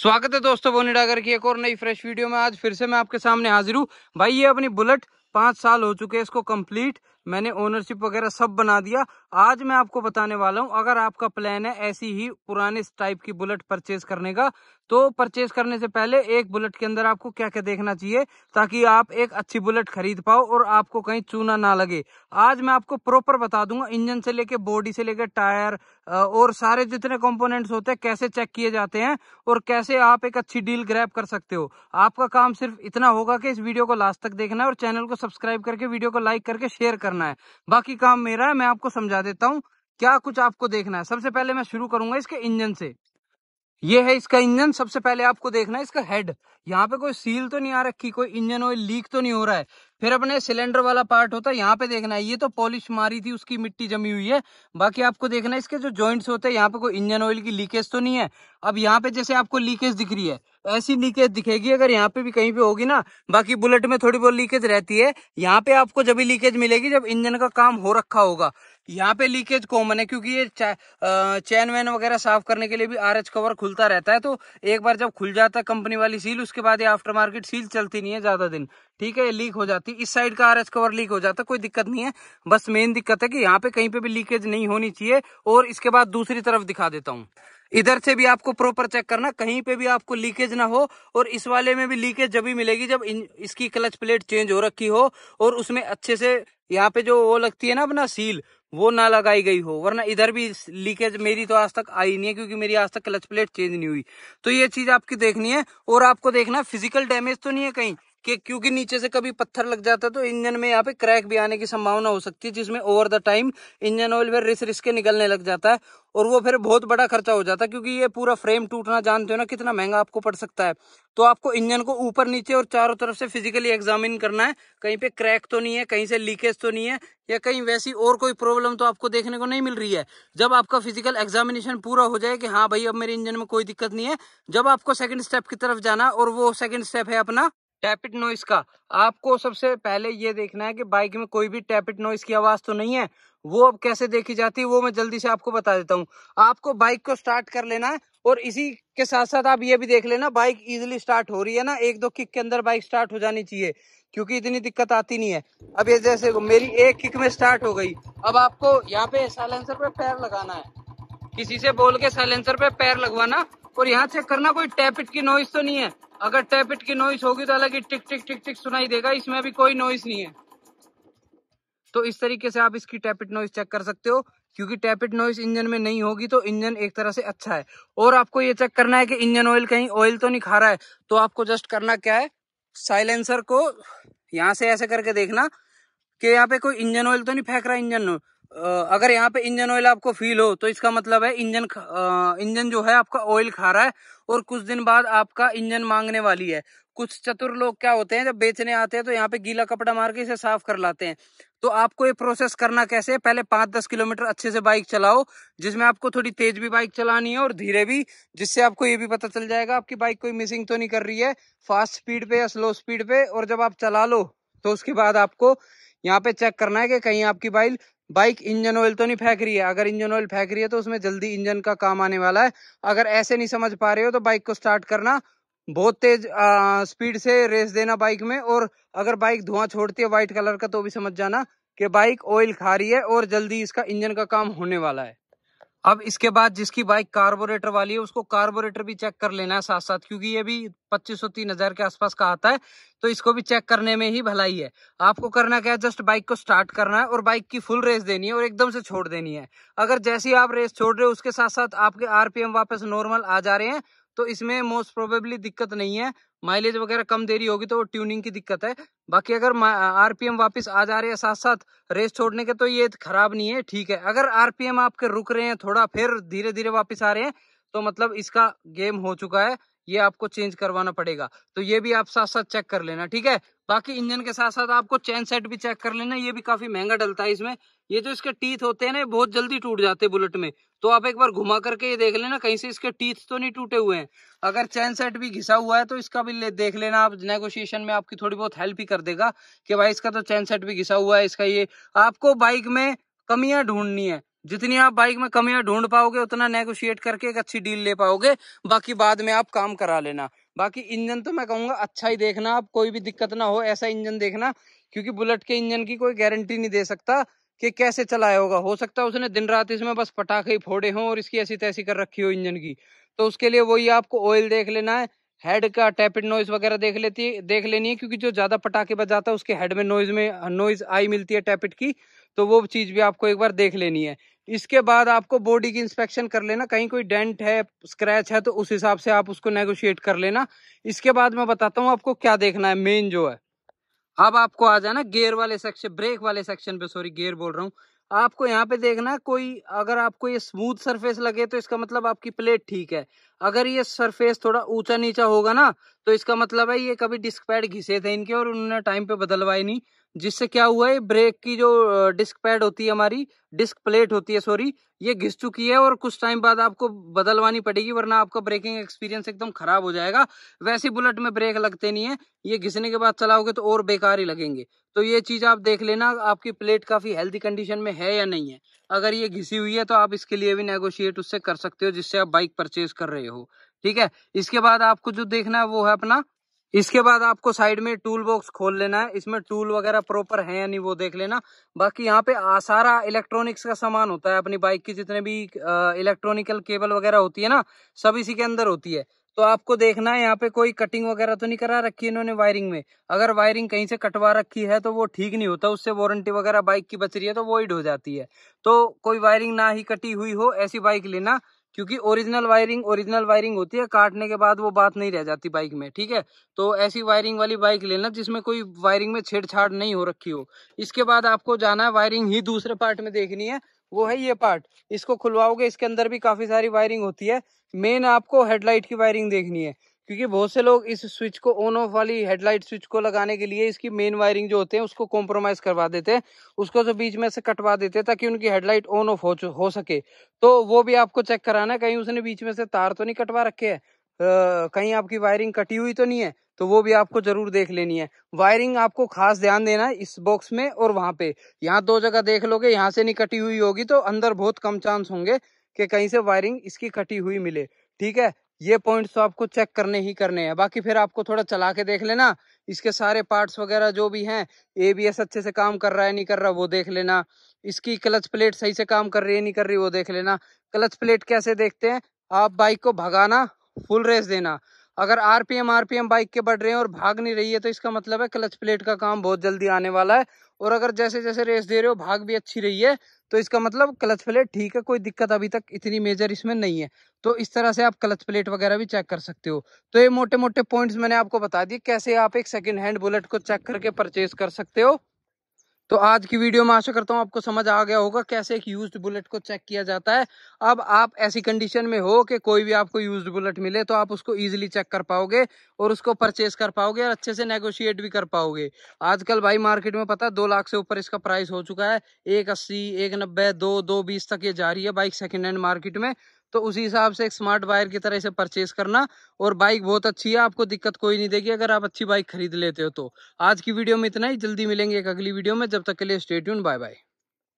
स्वागत है दोस्तों बोनी डागर की एक और नई फ्रेश वीडियो में आज फिर से मैं आपके सामने हाजिर हूँ भाई ये अपनी बुलेट पांच साल हो चुके हैं इसको कंप्लीट मैंने ओनरशिप वगैरह सब बना दिया आज मैं आपको बताने वाला हूं अगर आपका प्लान है ऐसी ही पुराने टाइप की बुलेट परचेज करने का तो परचेज करने से पहले एक बुलेट के अंदर आपको क्या क्या देखना चाहिए ताकि आप एक अच्छी बुलेट खरीद पाओ और आपको कहीं चूना ना लगे आज मैं आपको प्रॉपर बता दूंगा इंजन से लेके बॉडी से लेके टायर और सारे जितने कॉम्पोनेंट होते हैं कैसे चेक किए जाते हैं और कैसे आप एक अच्छी डील ग्रैप कर सकते हो आपका काम सिर्फ इतना होगा कि इस वीडियो को लास्ट तक देखना है और चैनल को सब्सक्राइब करके वीडियो को लाइक करके शेयर करना है बाकी काम मेरा है मैं आपको समझा देता हूँ क्या कुछ आपको देखना है सबसे पहले मैं शुरू करूंगा इसके इंजन से ये है इसका इंजन सबसे पहले आपको देखना है इसका हेड यहाँ पे कोई सील तो नहीं आ रखी कोई इंजन ऑयल लीक तो नहीं हो रहा है फिर अपने सिलेंडर वाला पार्ट होता है यहाँ पे देखना है ये तो पॉलिश मारी थी उसकी मिट्टी जमी हुई है बाकी आपको देखना है इसके जो जॉइंट्स होते हैं यहाँ पे कोई इंजन ऑयल की लीकेज तो नहीं है अब यहाँ पे जैसे आपको लीकेज दिख रही है ऐसी लीकेज दिखेगी अगर यहाँ पे भी कहीं पे होगी ना बाकी बुलेट में थोड़ी बहुत लीकेज रहती है यहाँ पे आपको जब लीकेज मिलेगी जब इंजन का काम हो रखा होगा यहाँ पे लीकेज कॉमन है क्योंकि ये चैन वैन वगैरह साफ करने के लिए भी आरएच कवर खुलता रहता है तो एक बार जब खुल जाता है कंपनी वाली सील उसके बाद ये आफ्टर मार्केट सील चलती नहीं है ज्यादा दिन ठीक है ये लीक हो जाती है इस साइड का आरएच कवर लीक हो जाता है कोई दिक्कत नहीं है बस मेन दिक्कत है कि यहाँ पे कहीं पे भी लीकेज नहीं होनी चाहिए और इसके बाद दूसरी तरफ दिखा देता हूँ इधर से भी आपको प्रॉपर चेक करना कहीं पे भी आपको लीकेज ना हो और इस वाले में भी लीकेज जब ही मिलेगी जब इन, इसकी क्लच प्लेट चेंज हो रखी हो और उसमें अच्छे से यहाँ पे जो वो लगती है ना अपना सील वो ना लगाई गई हो वरना इधर भी लीकेज मेरी तो आज तक आई नहीं है क्योंकि मेरी आज तक क्लच प्लेट चेंज नहीं हुई तो ये चीज आपकी देखनी है और आपको देखना फिजिकल डैमेज तो नहीं है कहीं कि क्योंकि नीचे से कभी पत्थर लग जाता है तो इंजन में यहाँ पे क्रैक भी आने की संभावना हो सकती है जिसमें over the time engine oil फिर रिस रिस के निकलने लग जाता है और वो फिर बहुत बड़ा खर्चा हो जाता है क्योंकि ये पूरा फ्रेम टूटना जानते हो ना कितना महंगा आपको पड़ सकता है तो आपको इंजन को ऊपर नीचे और चारों तरफ से फिजिकली एग्जामिन करना है कहीं पे क्रैक तो नहीं है कहीं से लीकेज तो नहीं है या कहीं वैसी और कोई प्रॉब्लम तो आपको देखने को नहीं मिल रही है जब आपका फिजिकल एग्जामिनेशन पूरा हो जाए कि हाँ भाई अब मेरे इंजन में कोई दिक्कत नहीं है जब आपको सेकंड स्टेप की तरफ जाना और वो सेकंड स्टेप है अपना टैपिट नॉइस का आपको सबसे पहले ये देखना है कि बाइक में कोई भी टैपिट नॉइस की आवाज़ तो नहीं है वो अब कैसे देखी जाती है वो मैं जल्दी से आपको बता देता हूँ आपको बाइक को स्टार्ट कर लेना है और इसी के साथ साथ आप ये भी देख लेना बाइक इजिली स्टार्ट हो रही है ना एक दो किक के अंदर बाइक स्टार्ट हो जानी चाहिए क्योंकि इतनी दिक्कत आती नहीं है अब ये जैसे मेरी एक किक में स्टार्ट हो गई अब आपको यहाँ पे साइलेंसर पे पैर लगाना है किसी से बोल के साइलेंसर पे पैर लगवाना और यहाँ चेक करना कोई टैपिट की नॉइस तो नहीं है अगर टैपिट की नॉइस होगी तो अलग ही टिक टिक टिक टिक सुनाई देगा इसमें अभी कोई नॉइस नहीं है तो इस तरीके से आप इसकी टैपिट नॉइस चेक कर सकते हो क्योंकि टैपिट नॉइस इंजन में नहीं होगी तो इंजन एक तरह से अच्छा है और आपको ये चेक करना है कि इंजन ऑयल कहीं ऑयल तो नहीं खा रहा है तो आपको जस्ट करना क्या है साइलेंसर को यहाँ से ऐसे करके देखना कि यहाँ पे कोई इंजन ऑयल तो नहीं फेंक रहा इंजन अगर यहाँ पे इंजन ऑयल आपको फील हो तो इसका मतलब है इंजन इंजन जो है आपका ऑयल खा रहा है और कुछ दिन बाद आपका इंजन मांगने वाली है कुछ चतुर लोग क्या होते हैं जब बेचने आते हैं तो यहाँ पे गीला कपड़ा मार के इसे साफ कर लाते हैं तो आपको ये प्रोसेस करना कैसे है पहले पांच दस किलोमीटर अच्छे से बाइक चलाओ जिसमें आपको थोड़ी तेज भी बाइक चलानी है और धीरे भी जिससे आपको ये भी पता चल जाएगा आपकी बाइक कोई मिसिंग तो नहीं कर रही है फास्ट स्पीड पे या स्लो स्पीड पे और जब आप चला लो तो उसके बाद आपको यहाँ पे चेक करना है कि कहीं आपकी बाइक बाइक इंजन ऑयल तो नहीं फेंक रही है अगर इंजन ऑयल फेंक रही है तो उसमें जल्दी इंजन का काम आने वाला है अगर ऐसे नहीं समझ पा रहे हो तो बाइक को स्टार्ट करना बहुत तेज आ, स्पीड से रेस देना बाइक में और अगर बाइक धुआं छोड़ती है व्हाइट कलर का तो भी समझ जाना कि बाइक ऑयल खा रही है और जल्दी इसका इंजन का काम होने वाला है अब इसके बाद जिसकी बाइक कार्बोरेटर वाली है उसको कार्बोरेटर भी चेक कर लेना है साथ साथ क्योंकि ये भी पच्चीस सौ तीन हजार के आसपास का आता है तो इसको भी चेक करने में ही भलाई है आपको करना क्या है जस्ट बाइक को स्टार्ट करना है और बाइक की फुल रेस देनी है और एकदम से छोड़ देनी है अगर जैसी आप रेस छोड़ रहे हो उसके साथ साथ आपके आरपीएम वापस नॉर्मल आ जा रहे हैं तो इसमें मोस्ट प्रोबेबली दिक्कत नहीं है माइलेज वगैरह कम देरी होगी तो ट्यूनिंग की दिक्कत है बाकी अगर आरपीएम वापस आ जा रहे हैं साथ साथ रेस छोड़ने के तो ये खराब नहीं है ठीक है अगर आरपीएम आपके रुक रहे हैं थोड़ा फिर धीरे धीरे वापस आ रहे हैं तो मतलब इसका गेम हो चुका है ये आपको चेंज करवाना पड़ेगा तो ये भी आप साथ साथ चेक कर लेना ठीक है बाकी इंजन के साथ साथ आपको चैन सेट भी चेक कर लेना ये भी काफी महंगा डलता है इसमें ये जो इसके टीथ होते हैं ना बहुत जल्दी टूट जाते हैं बुलेट में तो आप एक बार घुमा करके ये देख लेना कहीं से इसके टीथ तो नहीं टूटे हुए हैं अगर चैन सेट भी घिसा हुआ है तो इसका भी ले, देख लेना आप नेगोशिएशन में आपकी थोड़ी बहुत हेल्प ही कर देगा कि भाई इसका तो चैन सेट भी घिसा हुआ है इसका ये आपको बाइक में कमियां ढूंढनी है जितनी आप बाइक में कमियां ढूंढ पाओगे उतना नेगोशिएट करके एक अच्छी डील ले पाओगे बाकी बाद में आप काम करा लेना बाकी इंजन तो मैं कहूंगा अच्छा ही देखना आप कोई भी दिक्कत ना हो ऐसा इंजन देखना क्योंकि बुलेट के इंजन की कोई गारंटी नहीं दे सकता कि कैसे चलाया होगा हो सकता है उसने दिन रात इसमें बस पटाखे ही फोड़े हों और इसकी ऐसी तैसी कर रखी हो इंजन की तो उसके लिए वही आपको ऑयल देख लेना है हेड का टैपिड नॉइज वगैरह देख लेती है देख लेनी है क्योंकि जो ज़्यादा पटाखे बजाता है उसके हेड में नॉइज में नॉइज आई मिलती है टैपिड की तो वो चीज़ भी आपको एक बार देख लेनी है इसके बाद आपको बॉडी की इंस्पेक्शन कर लेना कहीं कोई डेंट है स्क्रैच है तो उस हिसाब से आप उसको नेगोशिएट कर लेना इसके बाद मैं बताता हूँ आपको क्या देखना है मेन जो है अब आपको आ जाना गेयर वाले सेक्शन ब्रेक वाले सेक्शन पे सॉरी गेयर बोल रहा हूँ आपको यहाँ पे देखना है कोई अगर आपको ये स्मूथ सरफेस लगे तो इसका मतलब आपकी प्लेट ठीक है अगर ये सरफेस थोड़ा ऊंचा नीचा होगा ना तो इसका मतलब है ये कभी डिस्क पैड घिसे थे इनके और उन्होंने टाइम पे बदलवाए नहीं जिससे क्या हुआ है ब्रेक की जो डिस्क पैड होती है हमारी डिस्क प्लेट होती है सॉरी ये घिस चुकी है और कुछ टाइम बाद आपको बदलवानी पड़ेगी वरना आपका ब्रेकिंग एक्सपीरियंस एकदम खराब हो जाएगा वैसे बुलेट में ब्रेक लगते नहीं है ये घिसने के बाद चलाओगे तो और बेकार ही लगेंगे तो ये चीज़ आप देख लेना आपकी प्लेट काफ़ी हेल्थी कंडीशन में है या नहीं है अगर ये घिसी हुई है तो आप इसके लिए भी नेगोशिएट उससे कर सकते हो जिससे आप बाइक परचेज कर रहे हो ठीक है इसके बाद आपको जो देखना है वो है अपना इसके बाद आपको साइड में टूल बॉक्स खोल लेना है इसमें टूल वगैरह प्रॉपर है या नहीं वो देख लेना बाकी यहाँ पे सारा इलेक्ट्रॉनिक्स का सामान होता है अपनी बाइक की जितने भी इलेक्ट्रॉनिकल केबल वगैरह होती है ना सब इसी के अंदर होती है तो आपको देखना है यहाँ पे कोई कटिंग वगैरह तो नहीं करा रखी इन्होंने वायरिंग में अगर वायरिंग कहीं से कटवा रखी है तो वो ठीक नहीं होता उससे वारंटी वगैरह बाइक की बच रही है तो वॉइड हो जाती है तो कोई वायरिंग ना ही कटी हुई हो ऐसी बाइक लेना क्योंकि ओरिजिनल वायरिंग ओरिजिनल वायरिंग होती है काटने के बाद वो बात नहीं रह जाती बाइक में ठीक है तो ऐसी वायरिंग वाली बाइक लेना जिसमें कोई वायरिंग में छेड़छाड़ नहीं हो रखी हो इसके बाद आपको जाना है वायरिंग ही दूसरे पार्ट में देखनी है वो है ये पार्ट इसको खुलवाओगे इसके अंदर भी काफी सारी वायरिंग होती है मेन आपको हेडलाइट की वायरिंग देखनी है क्योंकि बहुत से लोग इस स्विच को ऑन ऑफ वाली हेडलाइट स्विच को लगाने के लिए इसकी मेन वायरिंग जो होते हैं उसको कॉम्प्रोमाइज़ करवा देते हैं उसको जो बीच में से कटवा देते हैं ताकि उनकी हेडलाइट ऑन ऑफ हो, हो सके तो वो भी आपको चेक कराना है कहीं उसने बीच में से तार तो नहीं कटवा रखे है कहीं आपकी वायरिंग कटी हुई तो नहीं है तो वो भी आपको जरूर देख लेनी है वायरिंग आपको खास ध्यान देना है इस बॉक्स में और वहां पे यहाँ दो जगह देख लोगे यहाँ से नहीं कटी हुई होगी तो अंदर बहुत कम चांस होंगे कि कहीं से वायरिंग इसकी कटी हुई मिले ठीक है ये पॉइंट्स तो आपको चेक करने ही करने हैं बाकी फिर आपको थोड़ा चला के देख लेना इसके सारे पार्ट्स वगैरह जो भी हैं ए बी एस अच्छे से काम कर रहा है नहीं कर रहा वो देख लेना इसकी क्लच प्लेट सही से काम कर रही है नहीं कर रही वो देख लेना क्लच प्लेट कैसे देखते हैं आप बाइक को भगाना फुल रेस देना अगर आरपीएम आरपीएम बाइक के बढ़ रहे हैं और भाग नहीं रही है तो इसका मतलब है क्लच प्लेट का काम बहुत जल्दी आने वाला है और अगर जैसे जैसे रेस दे रहे हो भाग भी अच्छी रही है तो इसका मतलब क्लच प्लेट ठीक है कोई दिक्कत अभी तक इतनी मेजर इसमें नहीं है तो इस तरह से आप क्लच प्लेट वगैरह भी चेक कर सकते हो तो ये मोटे मोटे पॉइंट्स मैंने आपको बता दिए कैसे आप एक सेकेंड हैंड बुलेट को चेक करके परचेज कर सकते हो तो आज की वीडियो में आशा करता हूँ आपको समझ आ गया होगा कैसे एक यूज्ड बुलेट को चेक किया जाता है अब आप ऐसी कंडीशन में हो कि कोई भी आपको यूज्ड बुलेट मिले तो आप उसको इजीली चेक कर पाओगे और उसको परचेस कर पाओगे और अच्छे से नेगोशिएट भी कर पाओगे आजकल भाई मार्केट में पता है दो लाख से ऊपर इसका प्राइस हो चुका है एक अस्सी एक नब्बे दो दो बीस तक ये जा रही है बाइक सेकेंड हैंड मार्केट में तो उसी हिसाब से एक स्मार्ट वायर की तरह इसे परचेस करना और बाइक बहुत अच्छी है आपको दिक्कत कोई नहीं देगी अगर आप अच्छी बाइक खरीद लेते हो तो आज की वीडियो में इतना ही जल्दी मिलेंगे एक अगली वीडियो में जब तक के लिए स्टेट्यून बाय बाय